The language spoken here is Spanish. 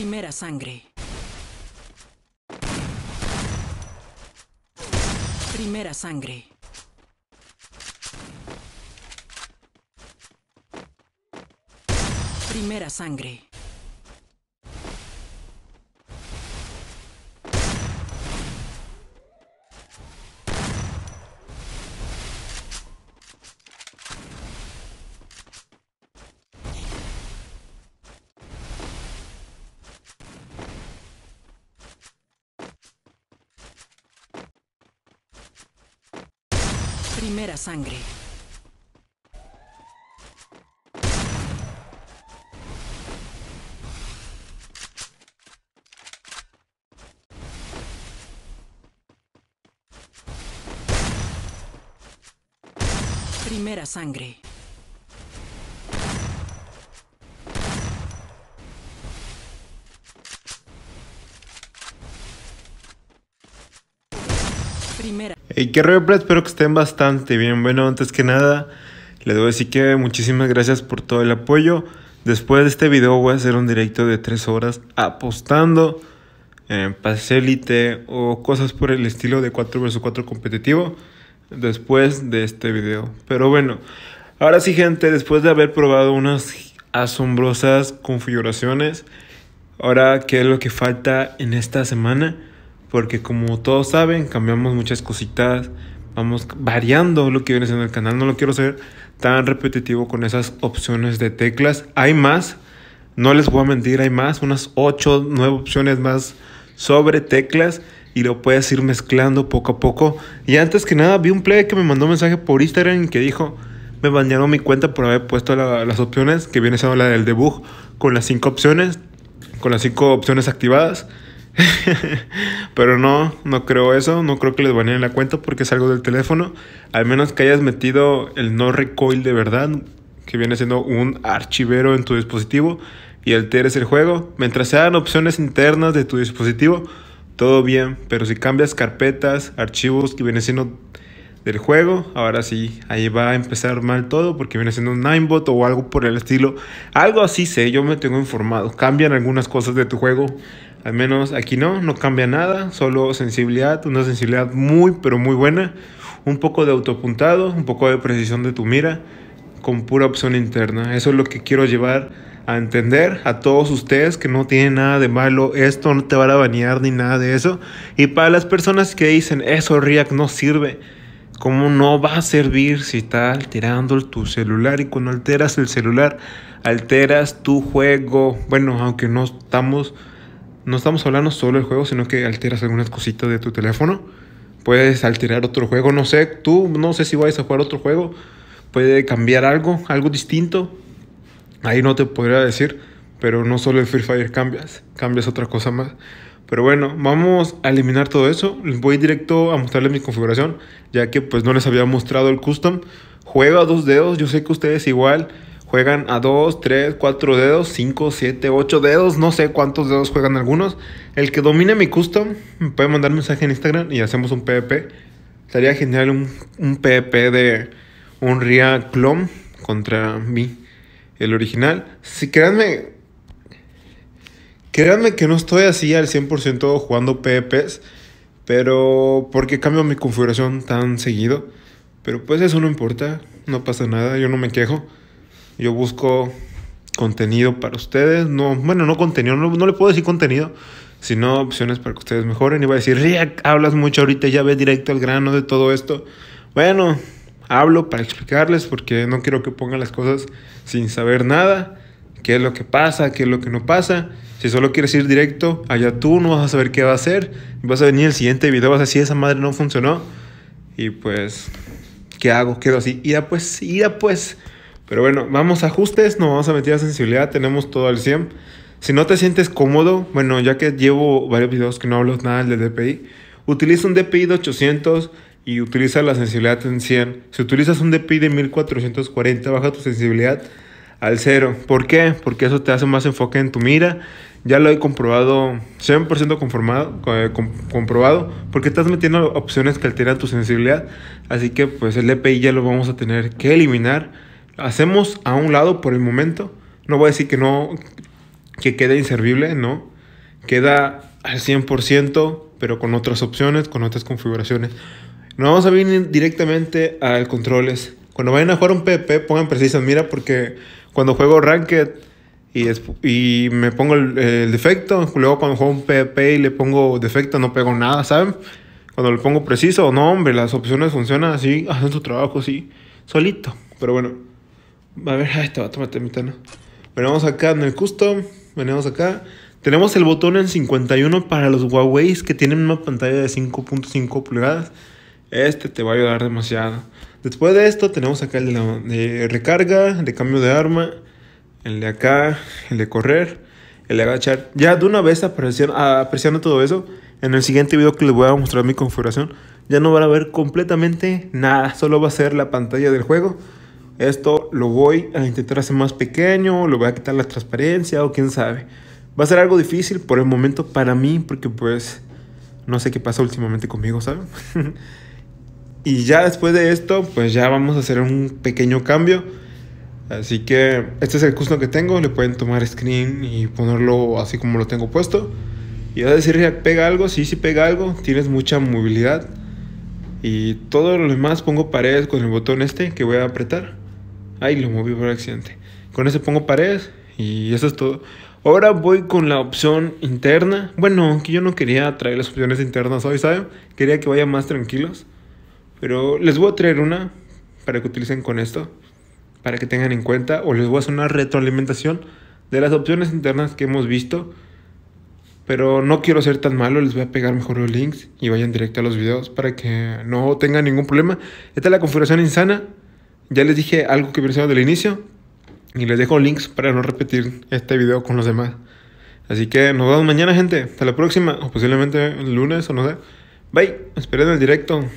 Primera sangre. Primera sangre. Primera sangre. Primera sangre. Primera sangre. Primera. Hey, qué espero que estén bastante bien. Bueno, antes que nada, les doy a decir que muchísimas gracias por todo el apoyo. Después de este video voy a hacer un directo de 3 horas apostando en eh, Elite o cosas por el estilo de 4 vs 4 competitivo después de este video. Pero bueno, ahora sí gente, después de haber probado unas asombrosas configuraciones, ahora qué es lo que falta en esta semana porque como todos saben, cambiamos muchas cositas, vamos variando lo que viene en el canal, no lo quiero hacer tan repetitivo con esas opciones de teclas, hay más, no les voy a mentir, hay más, unas 8, 9 opciones más sobre teclas y lo puedes ir mezclando poco a poco. Y antes que nada, vi un play que me mandó un mensaje por Instagram que dijo, me bañaron mi cuenta por haber puesto las opciones, que viene siendo la del debug, con las 5 opciones, con las 5 opciones activadas. Pero no, no creo eso, no creo que les baneen la cuenta porque es algo del teléfono. Al menos que hayas metido el no recoil de verdad, que viene siendo un archivero en tu dispositivo y alteres el juego. Mientras sean opciones internas de tu dispositivo, todo bien. Pero si cambias carpetas, archivos que viene siendo del juego, ahora sí, ahí va a empezar mal todo porque viene siendo un 9bot o algo por el estilo. Algo así sé, yo me tengo informado. Cambian algunas cosas de tu juego al menos aquí no, no cambia nada, solo sensibilidad, una sensibilidad muy pero muy buena, un poco de autopuntado, un poco de precisión de tu mira, con pura opción interna. Eso es lo que quiero llevar a entender a todos ustedes que no tiene nada de malo, esto no te va a banear ni nada de eso. Y para las personas que dicen, eso React no sirve, Como no va a servir si está alterando tu celular? Y cuando alteras el celular, alteras tu juego. Bueno, aunque no estamos no estamos hablando solo del juego, sino que alteras algunas cositas de tu teléfono. Puedes alterar otro juego, no sé, tú no sé si vayas a jugar otro juego, puede cambiar algo, algo distinto. Ahí no te podría decir, pero no solo el Free Fire cambias, cambias otra cosa más. Pero bueno, vamos a eliminar todo eso. Voy directo a mostrarles mi configuración, ya que pues no les había mostrado el custom. Juega a dos dedos, yo sé que ustedes igual Juegan a 2, 3, 4 dedos, 5, 7, 8 dedos, no sé cuántos dedos juegan algunos. El que domine mi custom me puede mandar mensaje en Instagram y hacemos un PvP. Estaría genial un, un PvP de un Ria contra mí, el original. Si créanme, Créanme que no estoy así al 100% jugando PvPs, pero porque cambio mi configuración tan seguido. Pero pues eso no importa, no pasa nada, yo no me quejo. Yo busco contenido para ustedes. No, bueno, no contenido, no, le puedo decir contenido, sino opciones para que ustedes mejoren. Y va a decir, Ria... hablas mucho ahorita, ya ves directo al grano de todo esto. Bueno, hablo para explicarles porque no quiero que pongan las cosas sin saber nada. ¿Qué es lo que pasa? ¿Qué es lo que no pasa? Si solo quieres ir directo, allá tú no vas a saber qué va a hacer. Vas a venir el siguiente video, vas a decir, esa madre no funcionó. Y pues, ¿qué hago? Quedo así. ya pues, ya pues. Pero bueno, vamos a ajustes, no vamos a meter a sensibilidad, tenemos todo al 100. Si no te sientes cómodo, bueno, ya que llevo varios videos que no hablo nada del DPI, utiliza un DPI de 800 y utiliza la sensibilidad en 100. Si utilizas un DPI de 1440, baja tu sensibilidad al 0. ¿Por qué? Porque eso te hace más enfoque en tu mira. Ya lo he comprobado, 100% conformado, eh, comprobado, porque estás metiendo opciones que alteran tu sensibilidad. Así que pues el DPI ya lo vamos a tener que eliminar hacemos a un lado por el momento. No voy a decir que no, que queda inservible, no. Queda al 100%, pero con otras opciones, con otras configuraciones. No vamos a venir directamente al controles. Cuando vayan a jugar un PvP, pongan precisas mira, porque cuando juego Ranked y, y me pongo el, defecto, luego cuando juego un PvP y le pongo defecto, no pego nada, ¿saben? Cuando le pongo preciso, no, hombre, las opciones funcionan así, hacen su trabajo así, solito. Pero bueno, a ver, ahí este está, va, tómate mi tano. Venimos acá en el custom. Venimos acá. Tenemos el botón en 51 para los Huawei que tienen una pantalla de 5.5 pulgadas. Este te va a ayudar demasiado. Después de esto tenemos acá el de, recarga, de cambio de arma, el de acá, el de correr, el de agachar. Ya de una vez apreciando, apreciando todo eso, en el siguiente video que les voy a mostrar mi configuración, ya no van a ver completamente nada. Solo va a ser la pantalla del juego esto lo voy a intentar hacer más pequeño, lo voy a quitar la transparencia o quién sabe. Va a ser algo difícil por el momento para mí porque pues no sé qué pasa últimamente conmigo, ¿saben? y ya después de esto pues ya vamos a hacer un pequeño cambio. Así que este es el custom que tengo, le pueden tomar screen y ponerlo así como lo tengo puesto. Y va a decir, pega algo, sí, sí pega algo, tienes mucha movilidad. Y todo lo demás pongo paredes con el botón este que voy a apretar. Ay, lo moví por accidente. Con ese pongo pared y eso es todo. Ahora voy con la opción interna. Bueno, aunque yo no quería traer las opciones internas hoy, ¿saben? Quería que vayan más tranquilos. Pero les voy a traer una para que utilicen con esto. Para que tengan en cuenta. O les voy a hacer una retroalimentación de las opciones internas que hemos visto. Pero no quiero ser tan malo, les voy a pegar mejor los links y vayan directo a los videos para que no tengan ningún problema. Esta es la configuración insana, ya les dije algo que pensaba del inicio y les dejo links para no repetir este video con los demás. Así que nos vemos mañana, gente. Hasta la próxima, o posiblemente el lunes, o no sé. Bye, esperen el directo.